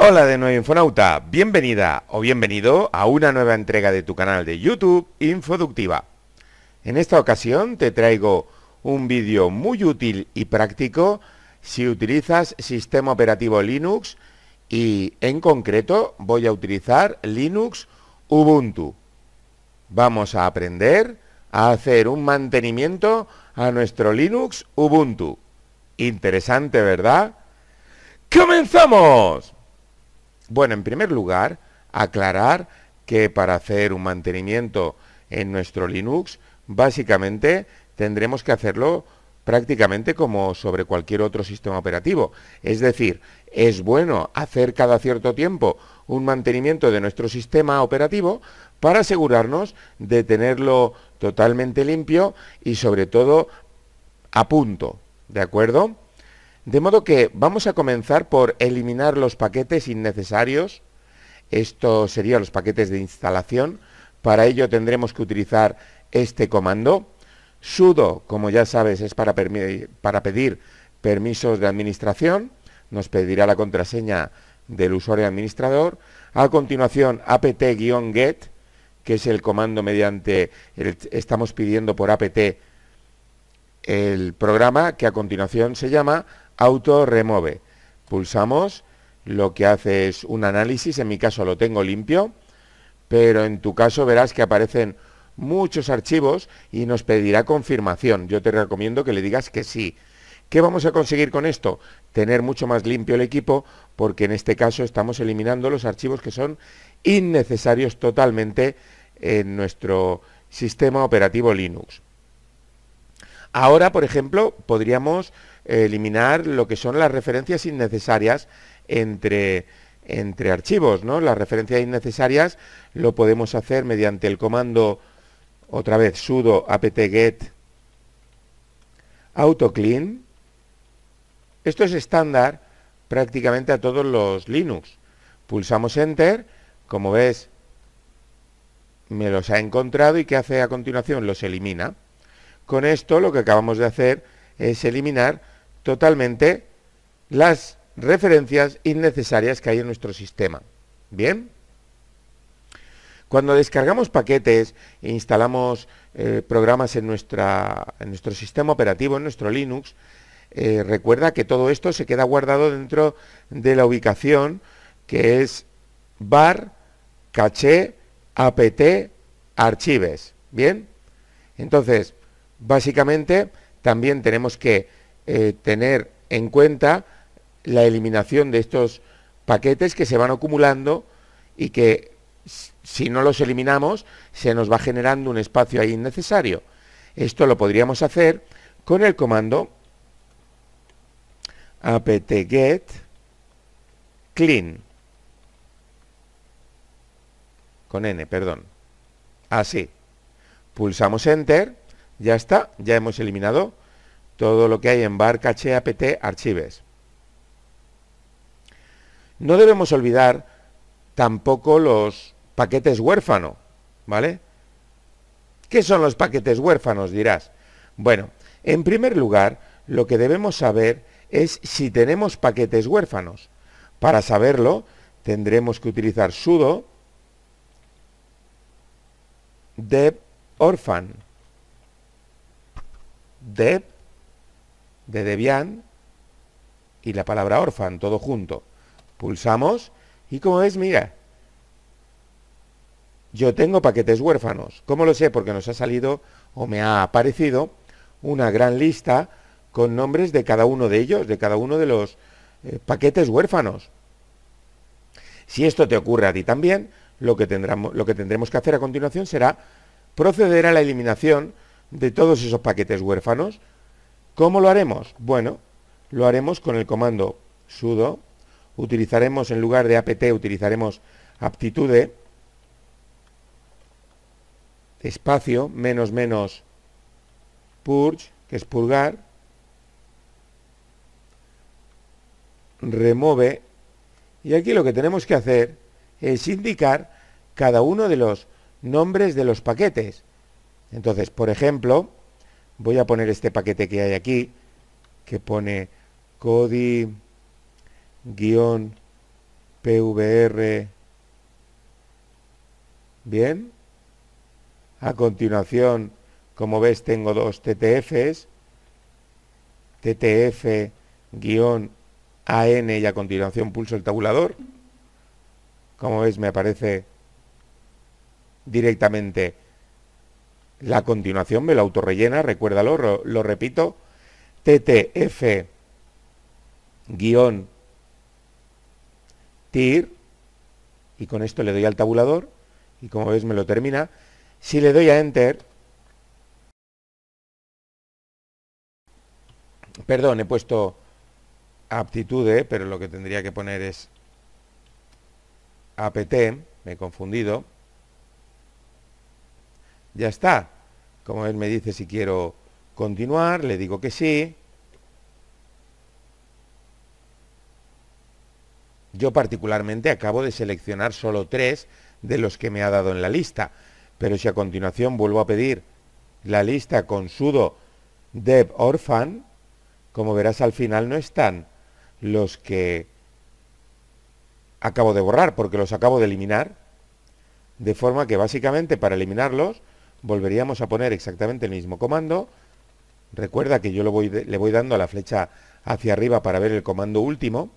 Hola de nuevo Infonauta, bienvenida o bienvenido a una nueva entrega de tu canal de YouTube Infoductiva. En esta ocasión te traigo un vídeo muy útil y práctico si utilizas sistema operativo Linux y en concreto voy a utilizar Linux Ubuntu. Vamos a aprender a hacer un mantenimiento a nuestro Linux Ubuntu. Interesante, ¿verdad? ¡Comenzamos! Bueno, en primer lugar, aclarar que para hacer un mantenimiento en nuestro Linux, básicamente tendremos que hacerlo prácticamente como sobre cualquier otro sistema operativo. Es decir, es bueno hacer cada cierto tiempo un mantenimiento de nuestro sistema operativo para asegurarnos de tenerlo totalmente limpio y sobre todo a punto. ¿De acuerdo? De modo que vamos a comenzar por eliminar los paquetes innecesarios. Esto serían los paquetes de instalación. Para ello tendremos que utilizar este comando. Sudo, como ya sabes, es para, para pedir permisos de administración. Nos pedirá la contraseña del usuario administrador. A continuación, apt-get, que es el comando mediante el estamos pidiendo por apt el programa que a continuación se llama auto remove. Pulsamos, lo que hace es un análisis, en mi caso lo tengo limpio, pero en tu caso verás que aparecen muchos archivos y nos pedirá confirmación. Yo te recomiendo que le digas que sí. ¿Qué vamos a conseguir con esto? Tener mucho más limpio el equipo porque en este caso estamos eliminando los archivos que son innecesarios totalmente en nuestro sistema operativo Linux. Ahora, por ejemplo, podríamos eliminar lo que son las referencias innecesarias entre, entre archivos, ¿no? Las referencias innecesarias lo podemos hacer mediante el comando, otra vez, sudo apt-get autoclean. Esto es estándar prácticamente a todos los Linux. Pulsamos Enter, como ves, me los ha encontrado y ¿qué hace a continuación? Los elimina. Con esto lo que acabamos de hacer es eliminar totalmente las referencias innecesarias que hay en nuestro sistema. ¿Bien? Cuando descargamos paquetes e instalamos eh, programas en, nuestra, en, nuestro sistema operativo, en nuestro Linux, eh, recuerda que todo esto se queda guardado dentro de la ubicación que es bar caché apt archives. ¿Bien? Entonces, básicamente también tenemos que eh, tener en cuenta la eliminación de estos paquetes que se van acumulando y que si no los eliminamos se nos va generando un espacio ahí innecesario. Esto lo podríamos hacer con el comando apt-get clean con n, perdón. Así. Pulsamos enter, ya está, ya hemos eliminado todo lo que hay en barca caché apt archives. No debemos olvidar tampoco los paquetes huérfano, ¿vale? ¿Qué son los paquetes huérfanos? dirás. Bueno, en primer lugar, lo que debemos saber es si tenemos paquetes huérfanos. Para saberlo, tendremos que utilizar sudo deb orphan de Debian y la palabra orfan, todo junto. Pulsamos y como ves, mira, yo tengo paquetes huérfanos. ¿Cómo lo sé? Porque nos ha salido o me ha aparecido una gran lista con nombres de cada uno de ellos, de cada uno de los eh, paquetes huérfanos. Si esto te ocurre a ti también, lo que, lo que tendremos que hacer a continuación será proceder a la eliminación de todos esos paquetes huérfanos. ¿Cómo lo haremos? Bueno, lo haremos con el comando sudo. Utilizaremos en lugar de apt, utilizaremos aptitude, espacio, menos menos purge, que es pulgar remove, y aquí lo que tenemos que hacer es indicar cada uno de los nombres de los paquetes. Entonces, por ejemplo, voy a poner este paquete que hay aquí, que pone codi PVR. Bien. A continuación, como ves, tengo dos TTFs. TTF AN y a continuación pulso el tabulador. Como ves me aparece directamente la continuación me la autorrellena, recuérdalo, lo, repito, ttf tir, y con esto le doy al tabulador, y como veis me lo termina. Si le doy a enter, perdón, he puesto aptitude, pero lo que tendría que poner es apt, me he confundido, ya está. Como él me dice si quiero continuar, le digo que sí. Yo particularmente acabo de seleccionar solo tres de los que me ha dado en la lista, pero si a continuación vuelvo a pedir la lista con sudo dev orphan, como verás al final no están los que acabo de borrar, porque los acabo de eliminar, de forma que básicamente para eliminarlos volveríamos a poner exactamente el mismo comando. Recuerda que yo le voy dando a la flecha hacia arriba para ver el comando último.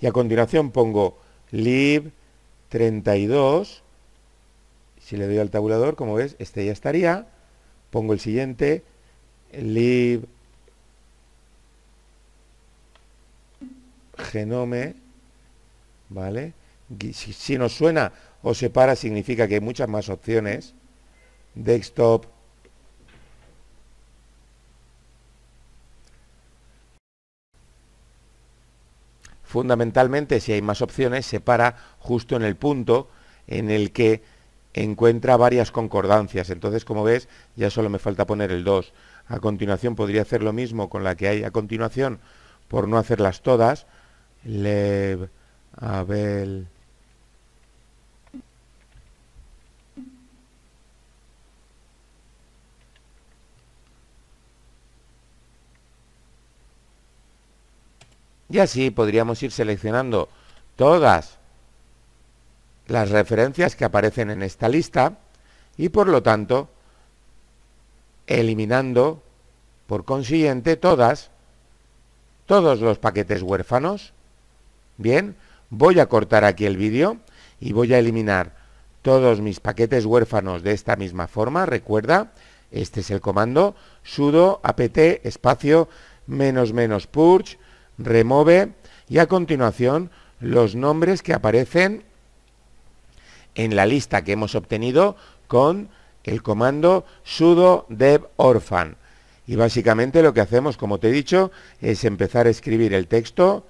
Y a continuación pongo lib32. Si le doy al tabulador, como ves, este ya estaría. Pongo el siguiente, lib genome, ¿vale? Si, si nos suena o se para significa que hay muchas más opciones desktop. Fundamentalmente, si hay más opciones, se para justo en el punto en el que encuentra varias concordancias. Entonces, como ves, ya solo me falta poner el 2. A continuación podría hacer lo mismo con la que hay a continuación, por no hacerlas todas. Lev, Abel, Y así podríamos ir seleccionando todas las referencias que aparecen en esta lista y por lo tanto eliminando por consiguiente todas todos los paquetes huérfanos. Bien, voy a cortar aquí el vídeo y voy a eliminar todos mis paquetes huérfanos de esta misma forma. Recuerda, este es el comando sudo apt espacio menos menos purge remove y a continuación los nombres que aparecen en la lista que hemos obtenido con el comando sudo dev orphan. Y básicamente lo que hacemos, como te he dicho, es empezar a escribir el texto,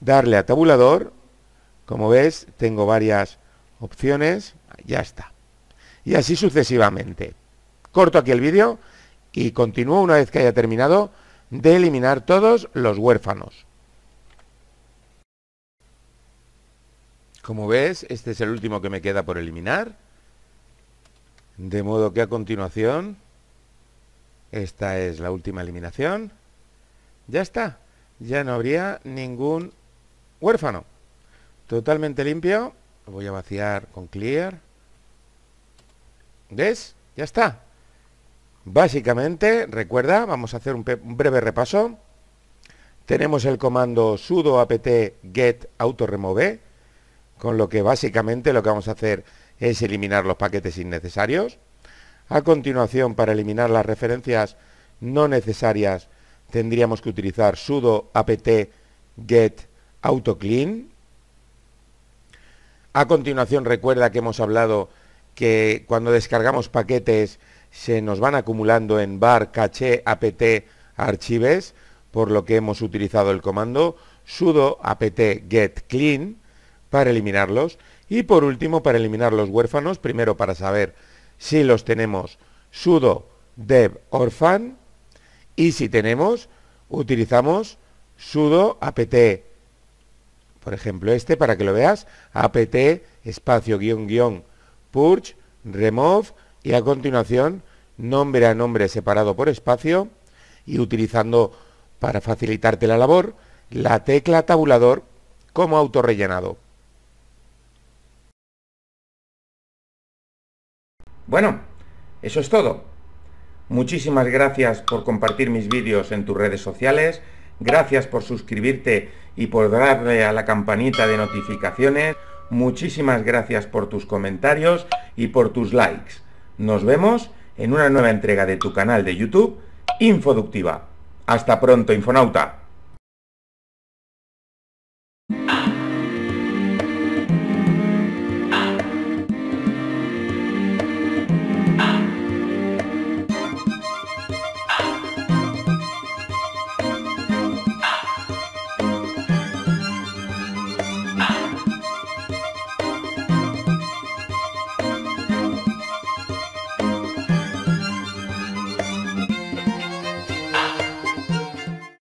darle a tabulador, como ves, tengo varias opciones, ya está. Y así sucesivamente. Corto aquí el vídeo y continúo una vez que haya terminado de eliminar todos los huérfanos. Como ves, este es el último que me queda por eliminar. De modo que a continuación, esta es la última eliminación. Ya está, ya no habría ningún huérfano. Totalmente limpio. Lo voy a vaciar con clear. ¿Ves? Ya está. Básicamente, recuerda, vamos a hacer un, breve repaso. Tenemos el comando sudo apt get autoremove, con lo que básicamente lo que vamos a hacer es eliminar los paquetes innecesarios. A continuación, para eliminar las referencias no necesarias, tendríamos que utilizar sudo apt get autoclean. A continuación, recuerda que hemos hablado que cuando descargamos paquetes se nos van acumulando en bar, caché, apt, archives, por lo que hemos utilizado el comando sudo apt get clean para eliminarlos y por último para eliminar los huérfanos, primero para saber si los tenemos sudo dev orphan y si tenemos utilizamos sudo apt por ejemplo este para que lo veas apt espacio guión guión purge remove y a continuación nombre a nombre separado por espacio y utilizando para facilitarte la labor la tecla tabulador como autorrellenado. Bueno, eso es todo. Muchísimas gracias por compartir mis vídeos en tus redes sociales, gracias por suscribirte y por darle a la campanita de notificaciones, muchísimas gracias por tus comentarios y por tus likes. Nos vemos en una nueva entrega de tu canal de YouTube, Infoductiva. Hasta pronto, Infonauta.